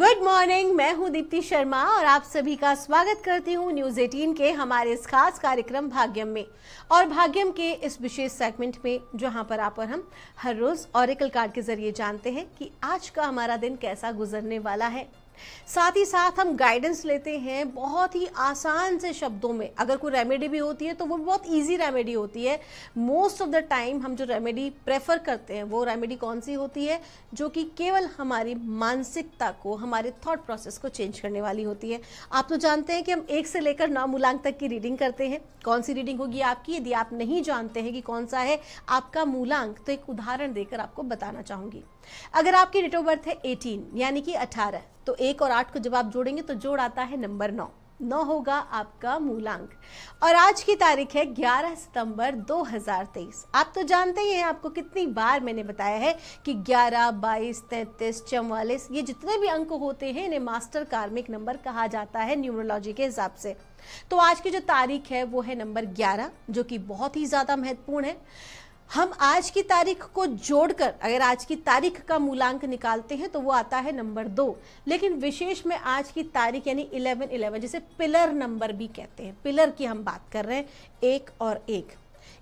good morning मैं हूं दीप्ति शर्मा और आप सभी का स्वागत करती हूं न्यूज 18 के हमारे इस खास कार्यक्रम भाग्यम में और भाग्यम के इस विशेष सेगमेंट में जहां पर आप और हम हर रोज ऑरिकल कार्ड के जरिए जानते हैं कि आज का हमारा दिन कैसा गुजरने वाला है साथ ही साथ हम गाइडेंस लेते हैं बहुत ही आसान से शब्दों में अगर कोई रेमेडी भी होती है तो वो बहुत इजी रेमेडी होती है मोस्ट ऑफ द टाइम हम जो रेमेडी प्रेफर करते हैं वो रेमेडी कौन सी होती है जो कि केवल हमारी मानसिकता को हमारे थॉट प्रोसेस को चेंज करने वाली होती है आप तो जानते हैं कि हम एक से लेकर नौ मूलांक तक की रीडिंग करते हैं कौन सी रीडिंग होगी आपकी यदि आप नहीं जानते हैं कि कौन सा है आपका मूलांक तो एक उदाहरण देकर आपको बताना चाहूंगी अगर आपकी डेट ऑफ बर्थ है एटीन यानी कि अठारह तो एक और आठ को जब आप जोड़ेंगे तो जोड़ आता है नंबर नौ नौ होगा आपका मूलांक और आज की तारीख है 11 सितंबर 2023 आप तो जानते ही हैं आपको कितनी बार मैंने बताया है कि 11, 22, 33, चौवालीस ये जितने भी अंक होते हैं इन्हें मास्टर कार्मिक नंबर कहा जाता है न्यूमरोलॉजी के हिसाब से तो आज की जो तारीख है वो है नंबर 11 जो कि बहुत ही ज़्यादा महत्वपूर्ण है हम आज की तारीख को जोड़कर अगर आज की तारीख का मूलांक निकालते हैं तो वो आता है नंबर दो लेकिन विशेष में आज की तारीख यानी इलेवन इलेवन जिसे पिलर नंबर भी कहते हैं पिलर की हम बात कर रहे हैं एक और एक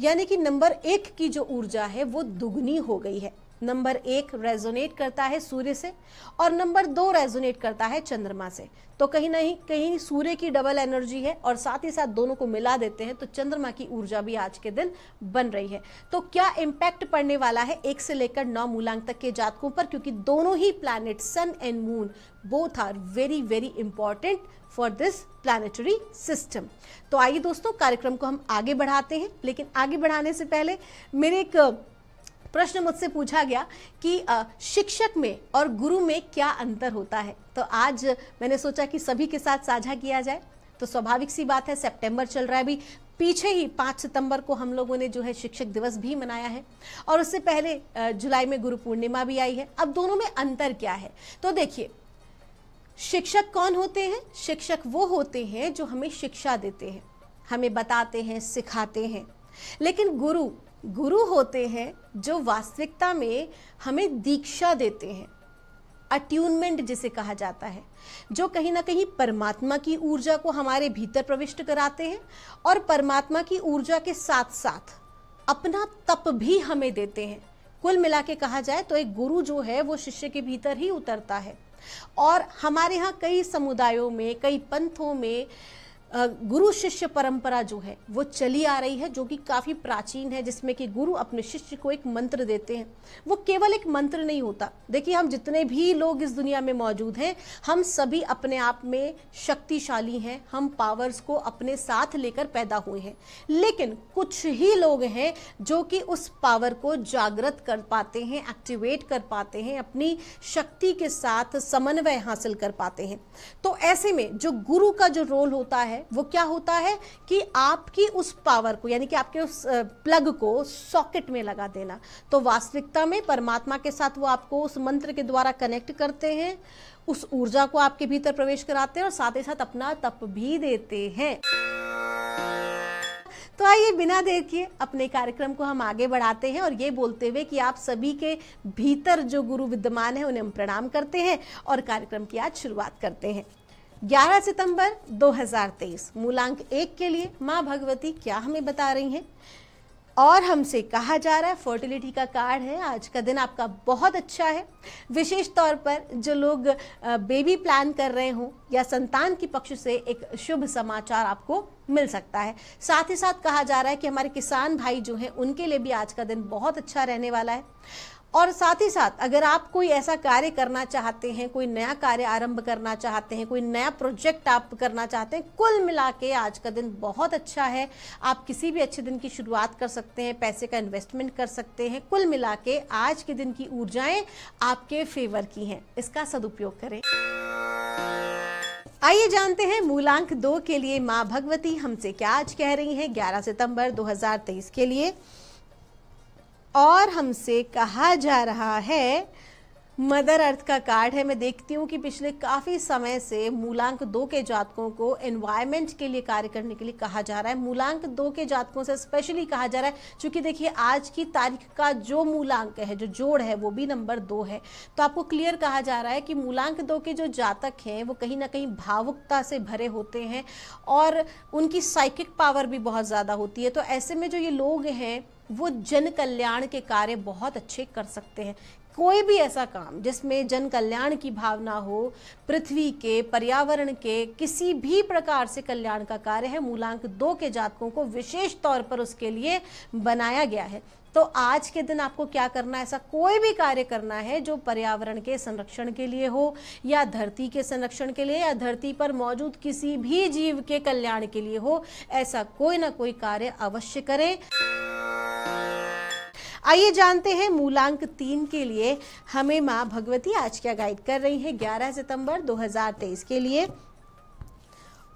यानी कि नंबर एक की जो ऊर्जा है वो दुगनी हो गई है नंबर एक रेजोनेट करता है सूर्य से और नंबर दो रेजोनेट करता है चंद्रमा से तो कहीं ना कहीं सूर्य की डबल एनर्जी है और साथ ही साथ दोनों को मिला देते हैं तो चंद्रमा की ऊर्जा भी आज के दिन बन रही है तो क्या इम्पैक्ट पड़ने वाला है एक से लेकर नौ मूलांक तक के जातकों पर क्योंकि दोनों ही planet sun and moon both are very very important for this planetary system तो आइए दोस्तों कार्यक्रम को हम आगे बढ़ाते हैं लेकिन आगे बढ़ाने से पहले मेरे एक प्रश्न मुझसे पूछा गया कि शिक्षक में और गुरु में क्या अंतर होता है तो आज मैंने सोचा कि सभी के साथ साझा किया जाए तो स्वाभाविक सी बात है सितंबर चल रहा है अभी पीछे ही पाँच सितंबर को हम लोगों ने जो है शिक्षक दिवस भी मनाया है और उससे पहले जुलाई में गुरु पूर्णिमा भी आई है अब दोनों में अंतर क्या है तो देखिए शिक्षक कौन होते हैं शिक्षक वो होते हैं जो हमें शिक्षा देते हैं हमें बताते हैं सिखाते हैं लेकिन गुरु गुरु होते हैं जो वास्तविकता में हमें दीक्षा देते हैं अट्यूनमेंट जिसे कहा जाता है जो कहीं ना कहीं परमात्मा की ऊर्जा को हमारे भीतर प्रविष्ट कराते हैं और परमात्मा की ऊर्जा के साथ साथ अपना तप भी हमें देते हैं कुल मिला के कहा जाए तो एक गुरु जो है वो शिष्य के भीतर ही उतरता है और हमारे यहाँ कई समुदायों में कई पंथों में गुरु शिष्य परंपरा जो है वो चली आ रही है जो कि काफ़ी प्राचीन है जिसमें कि गुरु अपने शिष्य को एक मंत्र देते हैं वो केवल एक मंत्र नहीं होता देखिए हम जितने भी लोग इस दुनिया में मौजूद हैं हम सभी अपने आप में शक्तिशाली हैं हम पावर्स को अपने साथ लेकर पैदा हुए हैं लेकिन कुछ ही लोग हैं जो कि उस पावर को जागृत कर पाते हैं एक्टिवेट कर पाते हैं अपनी शक्ति के साथ समन्वय हासिल कर पाते हैं तो ऐसे में जो गुरु का जो रोल होता है है वो क्या होता है कि आपकी उस पावर को यानी कि आपके उस प्लग को सॉकेट में लगा देना तो वास्तविकता में परमात्मा के साथ वो आपको उस मंत्र के द्वारा कनेक्ट करते हैं उस ऊर्जा को आपके भीतर प्रवेश कराते हैं और साथ ही साथ अपना तप भी देते हैं तो आइए बिना देर किए अपने कार्यक्रम को हम आगे बढ़ाते हैं और ये बोलते हुए कि आप सभी के भीतर जो गुरु विद्यमान है उन्हें हम प्रणाम करते हैं और कार्यक्रम की आज शुरुआत करते हैं 11 सितंबर 2023 मूलांक एक के लिए माँ भगवती क्या हमें बता रही हैं और हमसे कहा जा रहा है फर्टिलिटी का कार्ड है आज का दिन आपका बहुत अच्छा है विशेष तौर पर जो लोग बेबी प्लान कर रहे हों या संतान की पक्ष से एक शुभ समाचार आपको मिल सकता है साथ ही साथ कहा जा रहा है कि हमारे किसान भाई जो हैं उनके लिए भी आज का दिन बहुत अच्छा रहने वाला है और साथ ही साथ अगर आप कोई ऐसा कार्य करना चाहते हैं कोई नया कार्य आरंभ करना चाहते हैं कोई नया प्रोजेक्ट आप करना चाहते हैं कुल मिला के आज का दिन बहुत अच्छा है आप किसी भी अच्छे दिन की शुरुआत कर सकते हैं पैसे का इन्वेस्टमेंट कर सकते हैं कुल मिला के आज के दिन की ऊर्जाएं आपके फेवर की हैं इसका सदुपयोग करें आइए जानते हैं मूलांक दो के लिए माँ भगवती हमसे क्या आज कह रही है ग्यारह सितंबर दो के लिए और हमसे कहा जा रहा है मदर अर्थ का कार्ड है मैं देखती हूँ कि पिछले काफ़ी समय से मूलांक दो के जातकों को एनवायरमेंट के लिए कार्य करने के लिए कहा जा रहा है मूलांक दो के जातकों से स्पेशली कहा जा रहा है क्योंकि देखिए आज की तारीख का जो मूलांक है जो जोड़ है वो भी नंबर दो है तो आपको क्लियर कहा जा रहा है कि मूलांक दो के जो जातक हैं वो कहीं ना कहीं भावुकता से भरे होते हैं और उनकी साइकिक पावर भी बहुत ज़्यादा होती है तो ऐसे में जो ये लोग हैं वो जन कल्याण के कार्य बहुत अच्छे कर सकते हैं कोई भी ऐसा काम जिसमें जन कल्याण की भावना हो पृथ्वी के पर्यावरण के किसी भी प्रकार से कल्याण का कार्य है मूलांक दो के जातकों को विशेष तौर पर उसके लिए बनाया गया है तो आज के दिन आपको क्या करना है ऐसा कोई भी कार्य करना है जो पर्यावरण के संरक्षण के लिए हो या धरती के संरक्षण के लिए या धरती पर मौजूद किसी भी जीव के कल्याण के लिए हो ऐसा कोई ना कोई कार्य अवश्य करें आइए जानते हैं मूलांक तीन के लिए हमें माँ भगवती आज क्या गाइड कर रही है 11 सितंबर 2023 के लिए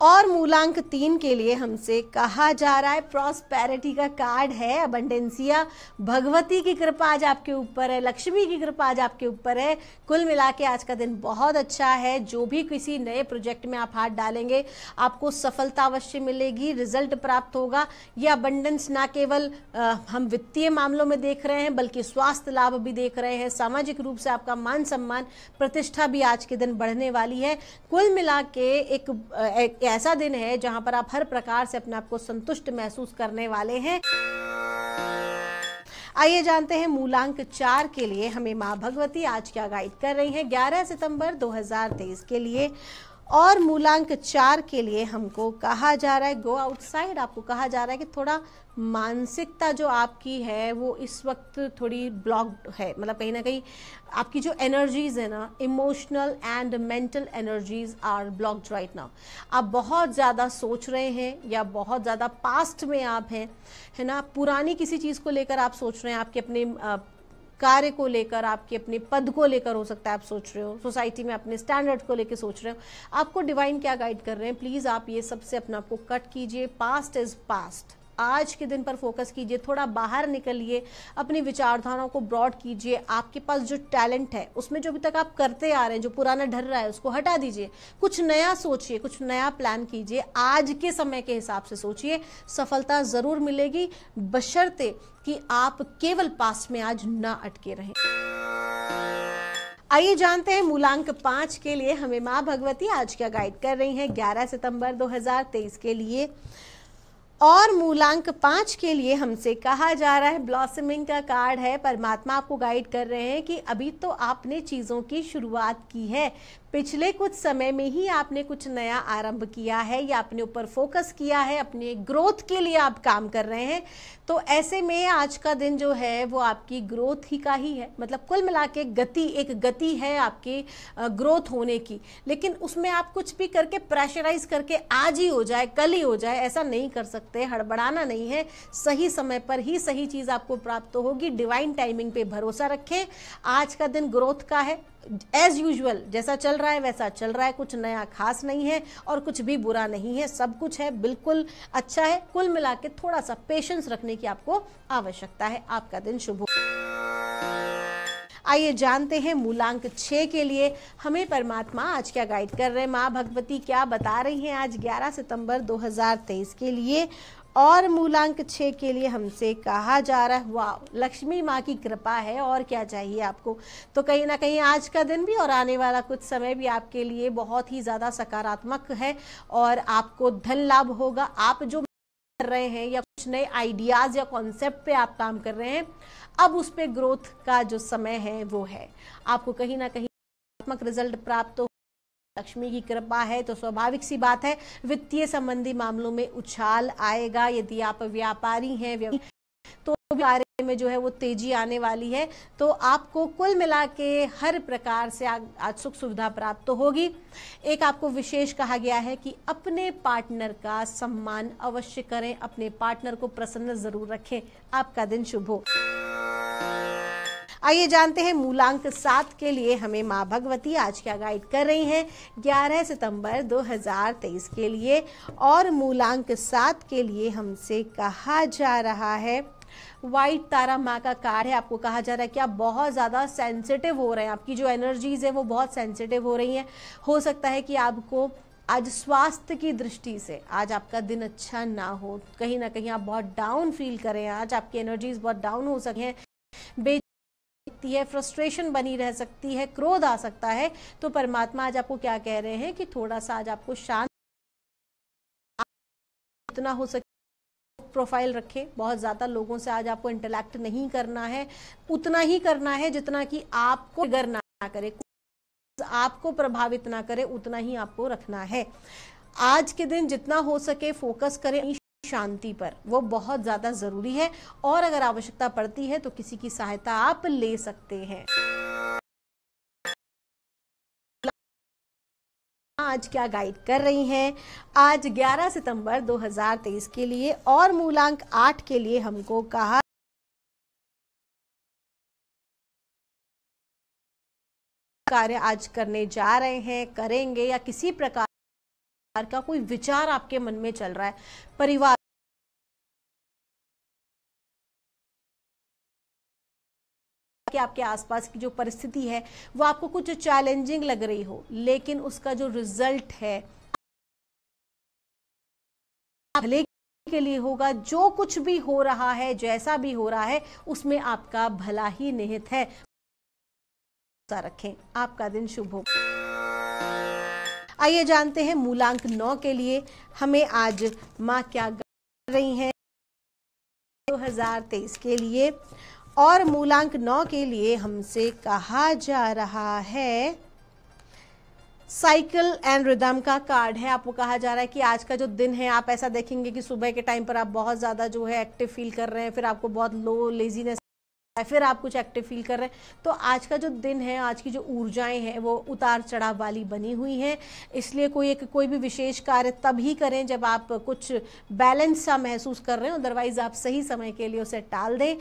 और मूलांक तीन के लिए हमसे कहा जा रहा है प्रॉस्पैरिटी का कार्ड है अबंडेंसिया भगवती की कृपा आज आपके ऊपर है लक्ष्मी की कृपा आज आपके ऊपर है कुल मिला के आज का दिन बहुत अच्छा है जो भी किसी नए प्रोजेक्ट में आप हाथ डालेंगे आपको सफलता अवश्य मिलेगी रिजल्ट प्राप्त होगा यह अबंडेंस ना केवल आ, हम वित्तीय मामलों में देख रहे हैं बल्कि स्वास्थ्य लाभ भी देख रहे हैं सामाजिक रूप से आपका मान सम्मान प्रतिष्ठा भी आज के दिन बढ़ने वाली है कुल मिला के एक, एक ऐसा दिन है जहां पर आप हर प्रकार से अपने आप को संतुष्ट महसूस करने वाले हैं आइए जानते हैं मूलांक चार के लिए हमें माँ भगवती आज क्या गाइड कर रही हैं 11 सितंबर 2023 के लिए और मूलांक चार के लिए हमको कहा जा रहा है गो आउटसाइड आपको कहा जा रहा है कि थोड़ा मानसिकता जो आपकी है वो इस वक्त थोड़ी ब्लॉक्ड है मतलब कहीं ना कहीं आपकी जो एनर्जीज है ना emotional and mental energies are blocked right now आप बहुत ज़्यादा सोच रहे हैं या बहुत ज़्यादा पास्ट में आप हैं है ना पुरानी किसी चीज़ को लेकर आप सोच रहे हैं आपके अपने कार्य को लेकर आपके अपने पद को लेकर हो सकता है आप सोच रहे हो सोसाइटी में अपने स्टैंडर्ड को लेकर सोच रहे हो आपको डिवाइन क्या गाइड कर रहे हैं प्लीज़ आप ये सबसे अपने आपको कट कीजिए पास्ट इज पास्ट आज के दिन पर फोकस कीजिए थोड़ा बाहर निकलिए अपनी विचारधाराओं को ब्रॉड कीजिए आपके पास जो टैलेंट है उसमें जो अभी तक आप करते आ रहे हैं जो पुराना ढर रहा है उसको हटा दीजिए कुछ नया सोचिए कुछ नया प्लान कीजिए आज के समय के हिसाब से सोचिए सफलता ज़रूर मिलेगी बशर्ते कि आप केवल पास्ट में आज ना अटके रहें आइए जानते हैं मूलांक पांच के लिए हमें मां भगवती आज क्या गाइड कर रही हैं 11 सितंबर 2023 के लिए और मूलांक पांच के लिए हमसे कहा जा रहा है ब्लॉसमिंग का कार्ड है परमात्मा आपको गाइड कर रहे हैं कि अभी तो आपने चीज़ों की शुरुआत की है पिछले कुछ समय में ही आपने कुछ नया आरंभ किया है या अपने ऊपर फोकस किया है अपने ग्रोथ के लिए आप काम कर रहे हैं तो ऐसे में आज का दिन जो है वो आपकी ग्रोथ ही का ही है मतलब कुल मिला के गति एक गति है आपकी ग्रोथ होने की लेकिन उसमें आप कुछ भी करके प्रेशराइज करके आज ही हो जाए कल ही हो जाए ऐसा नहीं कर सकते हड़बड़ाना नहीं है सही समय पर ही सही चीज़ आपको प्राप्त होगी डिवाइन टाइमिंग पे भरोसा रखें आज का दिन ग्रोथ का है एज यूजल जैसा चल रहा है वैसा चल रहा है कुछ नया खास नहीं है और कुछ भी बुरा नहीं है सब कुछ है बिल्कुल अच्छा है कुल मिला के थोड़ा सा पेशेंस रखने की आपको आवश्यकता है आपका दिन शुभ हो आइए जानते हैं मूलांक छः के लिए हमें परमात्मा आज क्या गाइड कर रहे हैं माँ भगवती क्या बता रही हैं आज 11 सितंबर 2023 के लिए और मूलांक छः के लिए हमसे कहा जा रहा है वाह लक्ष्मी माँ की कृपा है और क्या चाहिए आपको तो कहीं ना कहीं आज का दिन भी और आने वाला कुछ समय भी आपके लिए बहुत ही ज़्यादा सकारात्मक है और आपको धन लाभ होगा आप जो कर रहे हैं या कुछ नए आइडियाज़ या कॉन्सेप्ट पे आप काम कर रहे हैं अब उस पर ग्रोथ का जो समय है वो है आपको कहीं ना कहीं रिजल्ट प्राप्त हो लक्ष्मी की कृपा है तो स्वाभाविक सी बात है वित्तीय संबंधी मामलों में उछाल आएगा यदि आप व्यापारी हैं तो कार्य में जो है वो तेजी आने वाली है तो आपको कुल मिला के हर प्रकार से आज, आज सुख सुविधा प्राप्त तो होगी एक आपको विशेष कहा गया है कि अपने पार्टनर का सम्मान अवश्य करें अपने पार्टनर को प्रसन्न जरूर रखें आपका दिन शुभ हो आइए जानते हैं मूलांक सात के लिए हमें माँ भगवती आज क्या गाइड कर रही हैं 11 सितंबर 2023 के लिए और मूलांक सात के लिए हमसे कहा जा रहा है वाइट तारा माँ का कार है आपको कहा जा रहा है कि आप बहुत ज़्यादा सेंसिटिव हो रहे हैं आपकी जो एनर्जीज है वो बहुत सेंसिटिव हो रही हैं हो सकता है कि आपको आज स्वास्थ्य की दृष्टि से आज आपका दिन अच्छा ना हो कहीं ना कहीं आप बहुत डाउन फील करें आज आपकी एनर्जीज बहुत डाउन हो सकें बेच सकती है फ्रस्ट्रेशन बनी रह सकती है क्रोध आ सकता है तो परमात्मा आज आपको क्या कह रहे हैं कि थोड़ा सा आज आपको शांत इतना हो सके प्रोफाइल रखें बहुत ज़्यादा लोगों से आज आपको इंटरेक्ट नहीं करना है उतना ही करना है जितना कि आपको गर ना करे आपको प्रभावित ना करे उतना ही आपको रखना है आज के दिन जितना हो सके फोकस करें शांति पर वो बहुत ज़्यादा ज़रूरी है और अगर आवश्यकता पड़ती है तो किसी की सहायता आप ले सकते हैं आज क्या गाइड कर रही हैं आज 11 सितंबर 2023 के लिए और मूलांक 8 के लिए हमको कहा कार्य आज करने जा रहे हैं करेंगे या किसी प्रकार का कोई विचार आपके मन में चल रहा है परिवार आपके आसपास की जो परिस्थिति है वो आपको कुछ चैलेंजिंग लग रही हो लेकिन उसका जो रिजल्ट है भले के लिए होगा जो कुछ भी हो रहा है जैसा भी हो रहा है उसमें आपका भला ही निहित है रखें आपका दिन शुभ हो आइए जानते हैं मूलांक नौ के लिए हमें आज माँ क्या रही हैं 2023 के लिए और मूलांक नौ के लिए हमसे कहा जा रहा है साइकिल एंड रिदम का कार्ड है आपको कहा जा रहा है कि आज का जो दिन है आप ऐसा देखेंगे कि सुबह के टाइम पर आप बहुत ज़्यादा जो है एक्टिव फील कर रहे हैं फिर आपको बहुत लो लेजीनेस या फिर आप कुछ एक्टिव फील कर रहे हैं तो आज का जो दिन है आज की जो ऊर्जाएं हैं वो उतार चढ़ाव वाली बनी हुई हैं इसलिए कोई एक कोई भी विशेष कार्य तभी करें जब आप कुछ बैलेंस सा महसूस कर रहे हो अदरवाइज आप सही समय के लिए उसे टाल दें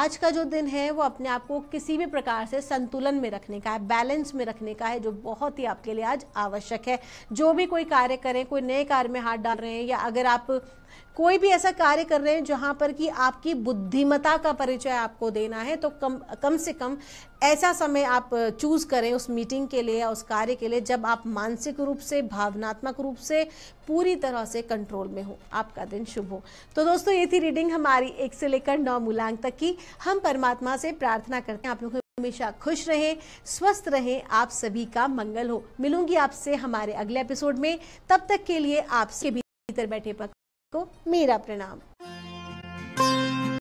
आज का जो दिन है वो अपने आप को किसी भी प्रकार से संतुलन में रखने का है बैलेंस में रखने का है जो बहुत ही आपके लिए आज आवश्यक है जो भी कोई कार्य करें कोई नए कार्य में हाथ डाल रहे हैं या अगर आप कोई भी ऐसा कार्य कर रहे हैं जहां पर कि आपकी बुद्धिमता का परिचय आपको देना है तो कम कम से कम ऐसा समय आप चूज करें उस मीटिंग के लिए या उस कार्य के लिए जब आप मानसिक रूप से भावनात्मक रूप से पूरी तरह से कंट्रोल में हो आपका दिन शुभ हो तो दोस्तों ये थी रीडिंग हमारी एक से लेकर नौ मूलांक तक की हम परमात्मा से प्रार्थना करते हैं आप लोग हमेशा खुश रहें स्वस्थ रहें आप सभी का मंगल हो मिलूंगी आपसे हमारे अगले एपिसोड में तब तक के लिए आपसे भीतर बैठे पक को मेरा प्रणाम